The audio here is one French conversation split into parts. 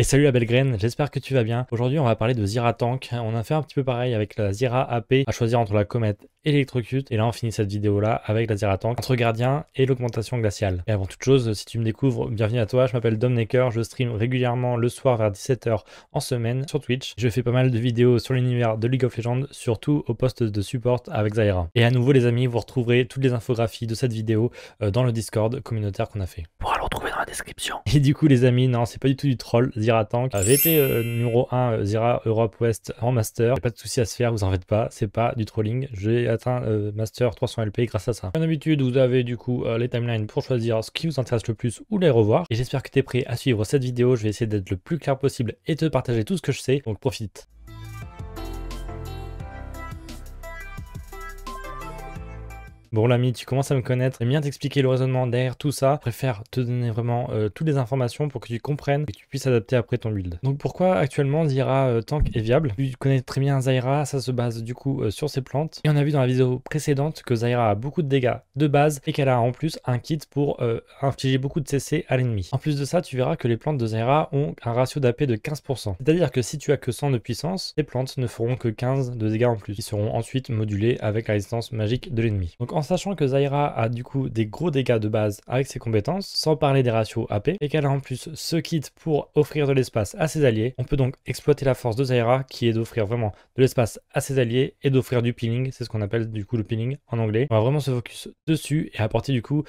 Et salut la belle graine, j'espère que tu vas bien. Aujourd'hui, on va parler de Zira Tank. On a fait un petit peu pareil avec la Zira AP à choisir entre la comète et l'électrocute. Et là, on finit cette vidéo là avec la Zira Tank entre gardien et l'augmentation glaciale. Et avant toute chose, si tu me découvres, bienvenue à toi. Je m'appelle Domnaker, je stream régulièrement le soir vers 17h en semaine sur Twitch. Je fais pas mal de vidéos sur l'univers de League of Legends, surtout au poste de support avec Zaira. Et à nouveau, les amis, vous retrouverez toutes les infographies de cette vidéo euh, dans le Discord communautaire qu'on a fait description. Et du coup, les amis, non, c'est pas du tout du troll, Zira Tank. Euh, j'ai été euh, numéro 1 euh, Zira Europe West en master. Pas de souci à se faire, vous en faites pas, c'est pas du trolling. J'ai atteint master 300 LP grâce à ça. Comme d'habitude, vous avez du coup les timelines pour choisir ce qui vous intéresse le plus ou les revoir. Et j'espère que tu es prêt à suivre cette vidéo. Je vais essayer d'être le plus clair possible et te partager tout ce que je sais, donc profite. Bon, l'ami, tu commences à me connaître. J'aime bien t'expliquer le raisonnement derrière tout ça. Je préfère te donner vraiment euh, toutes les informations pour que tu comprennes et que tu puisses adapter après ton build. Donc, pourquoi actuellement Zyra euh, Tank est viable Tu connais très bien Zaira, ça se base du coup euh, sur ses plantes. Et on a vu dans la vidéo précédente que Zaira a beaucoup de dégâts de base et qu'elle a en plus un kit pour infliger beaucoup de CC à l'ennemi. En plus de ça, tu verras que les plantes de Zaira ont un ratio d'AP de 15%. C'est-à-dire que si tu as que 100 de puissance, les plantes ne feront que 15 de dégâts en plus. qui seront ensuite modulés avec la résistance magique de l'ennemi en sachant que Zaira a du coup des gros dégâts de base avec ses compétences, sans parler des ratios AP, et qu'elle a en plus ce kit pour offrir de l'espace à ses alliés, on peut donc exploiter la force de Zaira qui est d'offrir vraiment de l'espace à ses alliés et d'offrir du peeling, c'est ce qu'on appelle du coup le peeling en anglais. On va vraiment se focus dessus et apporter du coup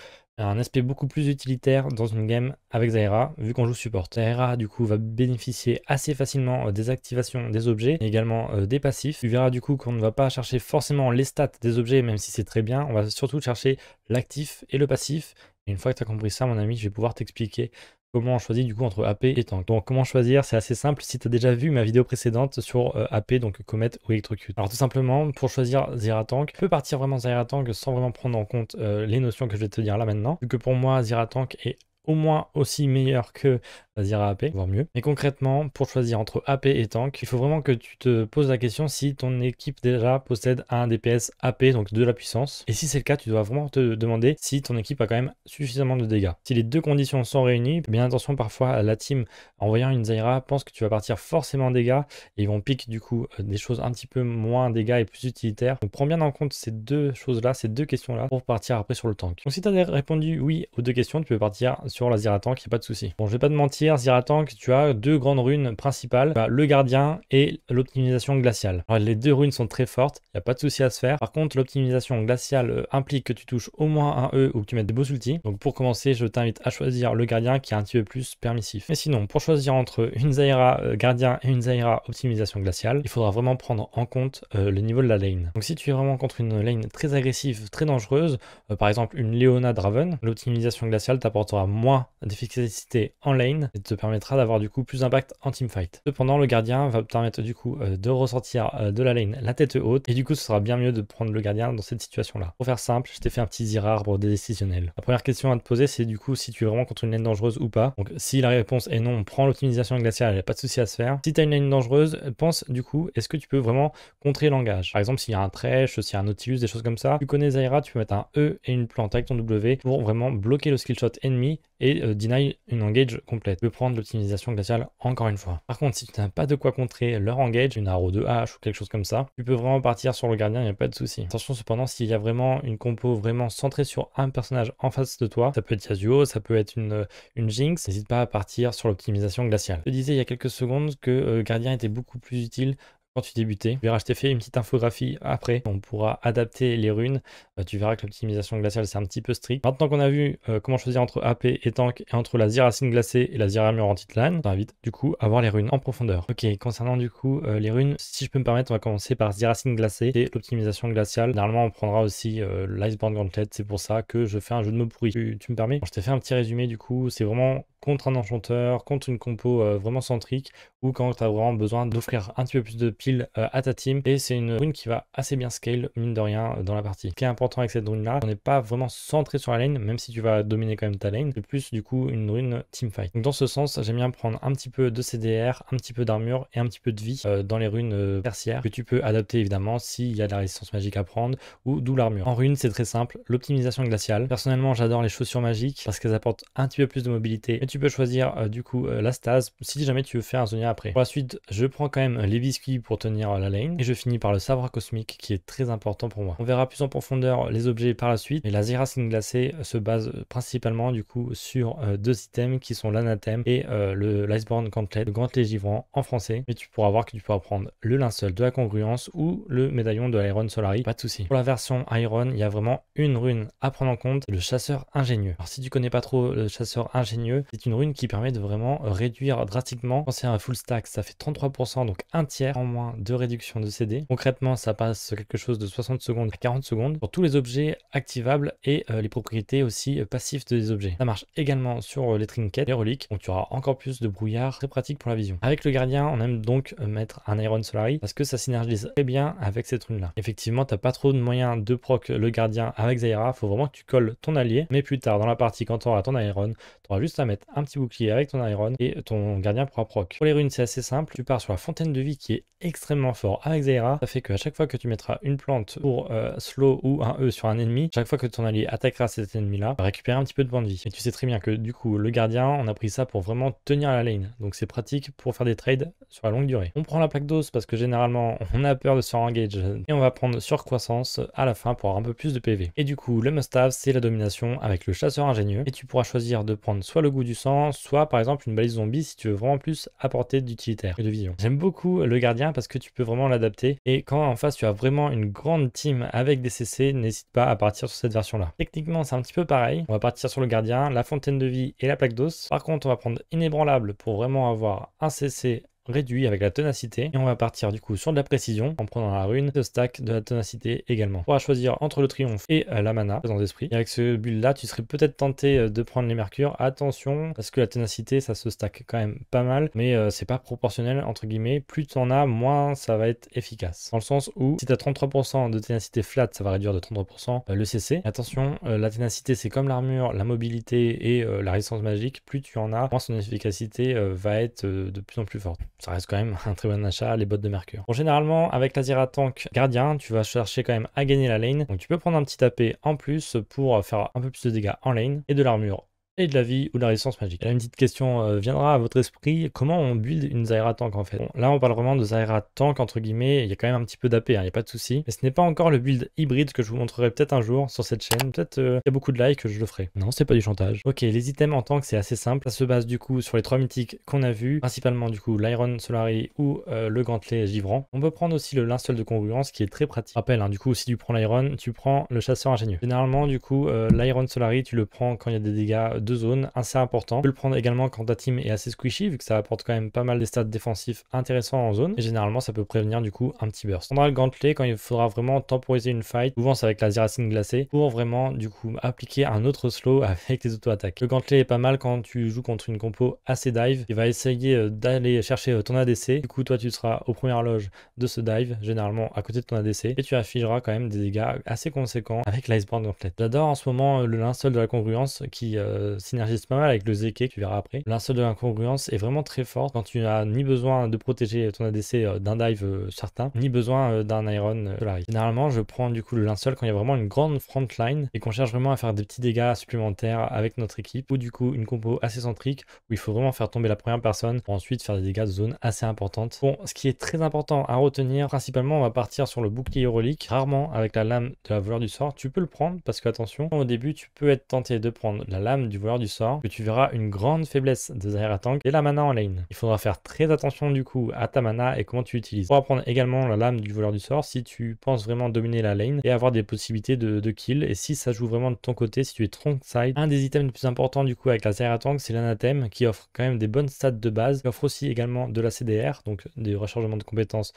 un aspect beaucoup plus utilitaire dans une game avec Zaira, vu qu'on joue support. Zaira, du coup, va bénéficier assez facilement euh, des activations des objets, et également euh, des passifs. Tu verras, du coup, qu'on ne va pas chercher forcément les stats des objets, même si c'est très bien. On va surtout chercher l'actif et le passif. une fois que tu as compris ça, mon ami, je vais pouvoir t'expliquer comment on choisit du coup entre AP et tank. Donc comment choisir C'est assez simple si tu as déjà vu ma vidéo précédente sur euh, AP, donc Comet ou Electrocute. Alors tout simplement, pour choisir Zira Tank, tu peux partir vraiment Zira Tank sans vraiment prendre en compte euh, les notions que je vais te dire là maintenant, vu que pour moi Zira Tank est au moins aussi meilleur que Zira AP, voire mieux. Mais concrètement, pour choisir entre AP et tank, il faut vraiment que tu te poses la question si ton équipe déjà possède un DPS AP, donc de la puissance. Et si c'est le cas, tu dois vraiment te demander si ton équipe a quand même suffisamment de dégâts. Si les deux conditions sont réunies, bien attention parfois la team en voyant une Zaira pense que tu vas partir forcément en dégâts et ils vont piquer du coup euh, des choses un petit peu moins dégâts et plus utilitaires. Donc prends bien en compte ces deux choses-là, ces deux questions-là pour partir après sur le tank. Donc si tu as répondu oui aux deux questions, tu peux partir sur la Ziratank, il n'y a pas de souci. Bon, je vais pas te mentir, Ziratank, tu as deux grandes runes principales, bah, le gardien et l'optimisation glaciale. Alors, les deux runes sont très fortes, il n'y a pas de souci à se faire. Par contre, l'optimisation glaciale euh, implique que tu touches au moins un E ou que tu mettes des beaux ultis. Donc pour commencer, je t'invite à choisir le gardien qui est un petit peu plus permissif. Mais sinon, pour choisir entre une Zaira euh, gardien et une Zaira optimisation glaciale, il faudra vraiment prendre en compte euh, le niveau de la lane. Donc si tu es vraiment contre une lane très agressive, très dangereuse, par exemple une Leona Draven, l'optimisation glaciale t'apportera moins d'efficacité en lane et te permettra d'avoir du coup plus d'impact en teamfight. Cependant, le gardien va te permettre du coup euh, de ressortir euh, de la lane la tête haute et du coup ce sera bien mieux de prendre le gardien dans cette situation là. Pour faire simple, je t'ai fait un petit zirard pour des décisionnels. La première question à te poser c'est du coup si tu es vraiment contre une lane dangereuse ou pas. Donc si la réponse est non, on prend l'optimisation glaciale, il n'y a pas de souci à se faire. Si tu as une lane dangereuse, pense du coup est-ce que tu peux vraiment contrer l'engage. Par exemple, s'il y a un trèche, s'il y a un Nautilus, des choses comme ça, tu connais Zaira, tu peux mettre un E et une plante avec ton W pour vraiment bloquer le skill shot ennemi et euh, deny une engage complète. Tu peux prendre l'optimisation glaciale encore une fois. Par contre, si tu n'as pas de quoi contrer leur engage, une arrow de hache ou quelque chose comme ça, tu peux vraiment partir sur le gardien, il n'y a pas de souci. Attention cependant, s'il y a vraiment une compo vraiment centrée sur un personnage en face de toi, ça peut être Yasuo, ça peut être une, euh, une Jinx, n'hésite pas à partir sur l'optimisation glaciale. Je disais il y a quelques secondes que euh, gardien était beaucoup plus utile quand tu débutais. Tu verras, je t'ai fait une petite infographie après. On pourra adapter les runes. Euh, tu verras que l'optimisation glaciale, c'est un petit peu strict. Maintenant qu'on a vu euh, comment choisir entre AP et tank et entre la Ziracine glacée et la ziramur anti lane on t'invite du coup à voir les runes en profondeur. Ok, concernant du coup euh, les runes, si je peux me permettre, on va commencer par Ziracine glacée et l'optimisation glaciale. Normalement, on prendra aussi l'Iceborne Gauntlet. C'est pour ça que je fais un jeu de mots pourris Tu, me permets Je t'ai fait un petit résumé du coup. C'est vraiment contre un enchanteur, contre une compo vraiment centrique ou quand tu as vraiment besoin d'offrir un petit peu plus de euh, à ta team. Et c'est une rune qui va assez bien scale, mine de rien, euh, dans la partie. Ce qui est important avec cette rune-là, on n'est pas vraiment centré sur la lane, même si tu vas dominer quand même ta lane. C'est plus, du coup, une rune team fight dans ce sens, j'aime bien prendre un petit peu de CDR, un petit peu d'armure et un petit peu de vie euh, dans les runes tertiaires que tu peux adapter, évidemment, s'il y a de la résistance magique à prendre ou d'où l'armure. En rune, c'est très simple. L'optimisation glaciale. Personnellement, j'adore les chaussures magiques parce qu'elles apportent un petit peu plus de mobilité. Et tu peux choisir, du coup, la stase si jamais tu veux faire un zonia après. Pour la suite, je prends quand même les biscuits pour pour tenir la lane. Et je finis par le sabre cosmique qui est très important pour moi. On verra plus en profondeur les objets par la suite. Mais la Ziracine glacée se base principalement du coup sur euh, deux items qui sont l'anathème et euh, le l'iceborne gantlet, le les givrant en français. Mais tu pourras voir que tu pourras prendre le linceul de la congruence ou le médaillon de l'Iron Solari, pas de souci. Pour la version Iron, il y a vraiment une rune à prendre en compte, le chasseur ingénieux. Alors si tu connais pas trop le chasseur ingénieux, c'est une rune qui permet de vraiment réduire drastiquement. Quand c'est un full stack, ça fait 33%, donc un tiers en moins de réduction de CD. Concrètement, ça passe quelque chose de 60 secondes à 40 secondes pour tous les objets activables et euh, les propriétés aussi euh, passives des objets. Ça marche également sur euh, les trinkets, les reliques, donc tu auras encore plus de brouillard, très pratique pour la vision. Avec le gardien, on aime donc mettre un Iron Solari parce que ça synergise très bien avec cette rune là. Effectivement, tu n'as pas trop de moyens de proc le gardien avec Zaira, faut vraiment que tu colles ton allié, mais plus tard dans la partie, quand tu auras ton Iron, tu auras juste à mettre un petit bouclier avec ton Iron et ton gardien pourra proc. Pour les runes, c'est assez simple, tu pars sur la fontaine de vie qui est extrêmement fort avec ah, Zaira. Ça fait qu'à chaque fois que tu mettras une plante pour euh, slow ou un E sur un ennemi, chaque fois que ton allié attaquera cet ennemi-là, récupérer un petit peu de points de vie. Et tu sais très bien que du coup, le gardien, on a pris ça pour vraiment tenir la lane. Donc c'est pratique pour faire des trades sur la longue durée. On prend la plaque d'os parce que généralement, on a peur de se engage et on va prendre surcroissance à la fin pour avoir un peu plus de PV. Et du coup, le must-have, c'est la domination avec le chasseur ingénieux. Et tu pourras choisir de prendre soit le goût du sang, soit par exemple une balise zombie si tu veux vraiment plus apporter d'utilitaire et de vision. J'aime beaucoup le gardien parce que tu peux vraiment l'adapter. Et quand en face tu as vraiment une grande team avec des CC, n'hésite pas à partir sur cette version là. Techniquement c'est un petit peu pareil, on va partir sur le gardien, la fontaine de vie et la plaque d'os. Par contre on va prendre inébranlable pour vraiment avoir un CC réduit avec la tenacité. Et on va partir du coup sur de la précision en prenant la rune, ce stack de la tenacité également. On pourra choisir entre le triomphe et euh, la mana, dans l'esprit Et avec ce build là, tu serais peut-être tenté euh, de prendre les mercures. Attention, parce que la tenacité, ça se stack quand même pas mal, mais euh, c'est pas proportionnel entre guillemets. Plus tu en as, moins ça va être efficace. Dans le sens où si tu as 33% de ténacité flat, ça va réduire de 33% bah, le CC. Attention, la ténacité, c'est comme l'armure, la mobilité et la résistance magique. Plus tu en as, moins son efficacité va être de plus en plus forte ça reste quand même un très bon achat, les bottes de Mercure. Bon, généralement, avec l'Azira Tank Gardien, tu vas chercher quand même à gagner la lane. Donc tu peux prendre un petit AP en plus pour faire un peu plus de dégâts en lane et de l'armure de la vie ou de la résistance magique. une petite question euh, viendra à votre esprit comment on build une Zaira Tank en fait Là, on parle vraiment de Zaira Tank entre guillemets, il y a quand même un petit peu d'AP, il hein, n'y a pas de souci. Mais ce n'est pas encore le build hybride que je vous montrerai peut-être un jour sur cette chaîne. Peut-être euh, il y a beaucoup de likes, je le ferai. Non, c'est pas du chantage. Ok, les items en tank, c'est assez simple. Ça se base du coup sur les trois mythiques qu'on a vus, principalement du coup l'Iron Solari ou euh, le gantelet givrant. On peut prendre aussi le linceul de congruence qui est très pratique. Rappel, hein, du coup, si tu prends l'Iron, tu prends le chasseur ingénieux. Généralement, du coup, l'Iron Solari, tu le prends quand il y a des dégâts de zone assez important. Tu peut le prendre également quand ta team est assez squishy, vu que ça apporte quand même pas mal des stats défensifs intéressants en zone. Et généralement, ça peut prévenir du coup un petit burst. On aura le gantelet quand il faudra vraiment temporiser une fight, souvent c'est avec la ziracine glacée, pour vraiment du coup appliquer un autre slow avec tes auto-attaques. Le gantelet est pas mal quand tu joues contre une compo assez dive. Il va essayer euh, d'aller chercher euh, ton ADC. Du coup, toi, tu seras au premières loges de ce dive, généralement à côté de ton ADC, et tu afficheras quand même des dégâts assez conséquents avec l'icebound Gauntlet. J'adore en ce moment euh, le linceul de la congruence qui synergise pas mal avec le Zeke, tu verras après. L'insole de l'incongruence est vraiment très forte quand tu n'as ni besoin de protéger ton ADC euh, d'un dive euh, certain, ni besoin euh, d'un Iron Solaris. Généralement, je prends du coup le linceul quand il y a vraiment une grande front line et qu'on cherche vraiment à faire des petits dégâts supplémentaires avec notre équipe, ou du coup une compo assez centrique où il faut vraiment faire tomber la première personne pour ensuite faire des dégâts de zone assez importantes. Bon, ce qui est très important à retenir, principalement, on va partir sur le bouclier relique, rarement avec la lame de la voleur du sort. Tu peux le prendre parce que attention, au début, tu peux être tenté de prendre la lame du voleur du sort que tu verras une grande faiblesse de Zahira Tank et la mana en lane. Il faudra faire très attention du coup à ta mana et comment tu l'utilises. Pour prendre également la lame du voleur du sort si tu penses vraiment dominer la lane et avoir des possibilités de, kill et si ça joue vraiment de ton côté, si tu es tronc side. Un des items les plus importants du coup avec la Zahira Tank c'est l'anathème qui offre quand même des bonnes stats de base, offre aussi également de la CDR, donc des rechargements de compétences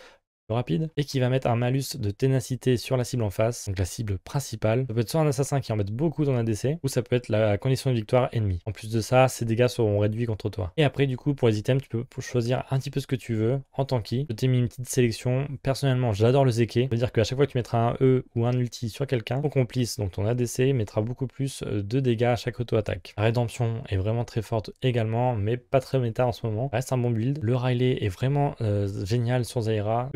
rapide et qui va mettre un malus de ténacité sur la cible en face, donc la cible principale. Ça peut être soit un assassin qui en met beaucoup dans un ou ça peut être la condition de victoire ennemie. En plus de ça, ses dégâts seront réduits contre toi. Et après, du coup, pour les items, tu peux choisir un petit peu ce que tu veux en tant qu'I. Je t'ai mis une petite sélection. Personnellement, j'adore le Zeke. Ça veut dire qu'à chaque fois que tu mettras un E ou un ulti sur quelqu'un, ton complice, donc ton ADC, mettra beaucoup plus euh, de dégâts à chaque auto-attaque. La rédemption est vraiment très forte également, mais pas très méta en ce moment. Reste un bon build. Le Riley est vraiment euh, génial sur Zaira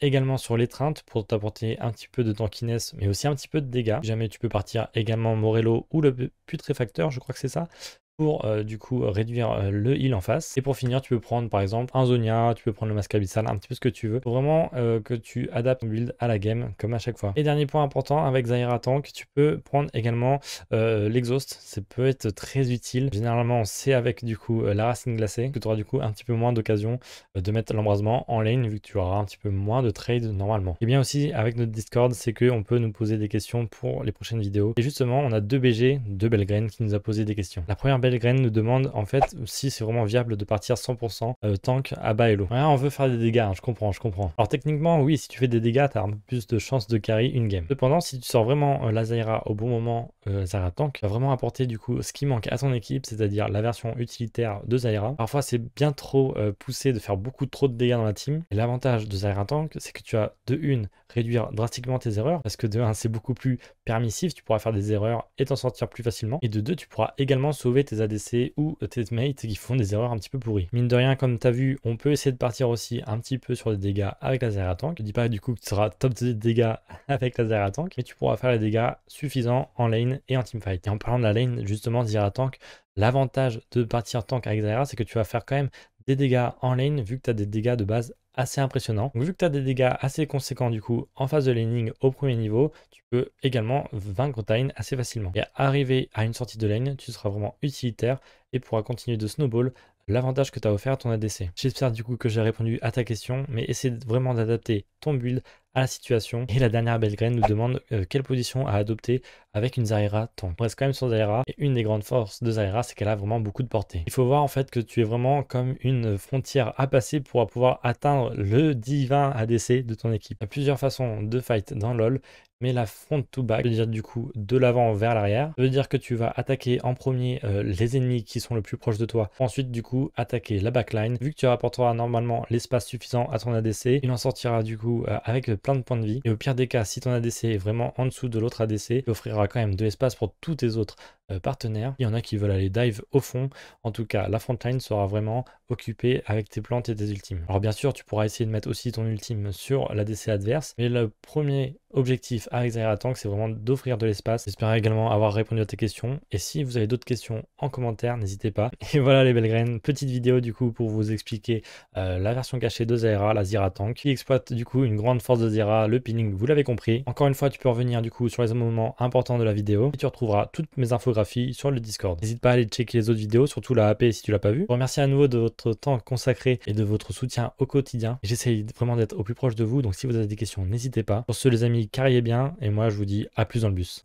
également sur l'étreinte pour t'apporter un petit peu de tankiness, mais aussi un petit peu de dégâts. jamais tu peux partir également Morello ou le putréfacteur, je crois que c'est ça, pour euh, du coup réduire euh, le heal en face. Et pour finir, tu peux prendre par exemple un Zonia, tu peux prendre le masque abyssal, un petit peu ce que tu veux. vraiment euh, que tu adaptes ton build à la game comme à chaque fois. Et dernier point important, avec Zaira Tank, tu peux prendre également l'exhaust. Ça peut être très utile. Généralement, c'est avec du coup la racine glacée que tu auras du coup un petit peu moins d'occasion de mettre l'embrasement en lane vu que tu auras un petit peu moins de trade normalement. Et bien aussi avec notre Discord, c'est que on peut nous poser des questions pour les prochaines vidéos. Et justement, on a deux BG, de belles qui nous a posé des questions. La première BG graines nous demande en fait si c'est vraiment viable de partir 100% euh, tank à bas et on veut faire des dégâts, hein, je comprends, je comprends. Alors techniquement, oui, si tu fais des dégâts, t'as un peu plus de chances de carry une game. Cependant, si tu sors vraiment euh, la Zaira au bon moment, euh, Zaira tank, va vraiment apporter du coup ce qui manque à ton équipe, c'est-à-dire la version utilitaire de Zaira. Parfois, c'est bien trop poussé de faire beaucoup trop de dégâts dans la team. Et l'avantage de Zaira tank, c'est que tu as de une réduire drastiquement tes erreurs parce que de 1 c'est beaucoup plus permissif, tu pourras faire des erreurs et t'en sortir plus facilement. Et de 2 tu pourras également sauver tes ADC ou tes mates qui font des erreurs un petit peu pourries. Mine de rien, comme tu as vu, on peut essayer de partir aussi un petit peu sur des dégâts avec la Zera Tank. dis pas du coup que tu seras top de dégâts avec la Zera Tank, mais tu pourras faire les dégâts suffisants en lane et en teamfight. Et en parlant de la lane, justement, Zera Tank, L'avantage de partir tank avec Zaira, c'est que tu vas faire quand même des dégâts en lane vu que tu as des dégâts de base assez impressionnants. Donc, vu que tu as des dégâts assez conséquents du coup en phase de laning au premier niveau, tu peux également vaincre ta lane assez facilement. Et arriver à une sortie de lane, tu seras vraiment utilitaire et pourras continuer de snowball l'avantage que tu as offert à ton ADC. J'espère du coup que j'ai répondu à ta question, mais essaie vraiment d'adapter ton build la situation. Et la dernière belle graine nous demande euh, quelle position à adopter avec une Zaira tank. On reste quand même sur Zaira et une des grandes forces de Zaira c'est qu'elle a vraiment beaucoup de portée. Il faut voir en fait que tu es vraiment comme une frontière à passer pour pouvoir atteindre le divin ADC de ton équipe. Il y a plusieurs façons de fight dans LoL mais la front to back, veut dire du coup de l'avant vers l'arrière. veut dire que tu vas attaquer en premier euh, les ennemis qui sont le plus proches de toi. Ensuite, du coup, attaquer la backline. Vu que tu rapporteras normalement l'espace suffisant à ton ADC, il en sortira du coup euh, avec plein de points de vie. Et au pire des cas, si ton ADC est vraiment en dessous de l'autre ADC, il offrira quand même de l'espace pour tous tes autres euh, partenaires. Il y en a qui veulent aller dive au fond. En tout cas, la frontline sera vraiment occupée avec tes plantes et tes ultimes. Alors bien sûr, tu pourras essayer de mettre aussi ton ultime sur l'ADC adverse, mais le premier objectif avec Zaira Tank, c'est vraiment d'offrir de l'espace. J'espère également avoir répondu à tes questions. Et si vous avez d'autres questions en commentaire, n'hésitez pas. Et voilà les belles graines, petite vidéo du coup pour vous expliquer euh, la version cachée de Zaira, la Zira Tank, qui exploite du coup une grande force de Zira, le pinning. vous l'avez compris. Encore une fois, tu peux revenir du coup sur les moments importants de la vidéo. Et tu retrouveras toutes mes infographies sur le Discord. N'hésite pas à aller checker les autres vidéos, surtout la AP si tu l'as pas vu. Je remercie à nouveau de votre temps consacré et de votre soutien au quotidien. J'essaye vraiment d'être au plus proche de vous, donc si vous avez des questions, n'hésitez pas. Pour ceux les amis, amis, carriez bien, et moi je vous dis à plus dans le bus.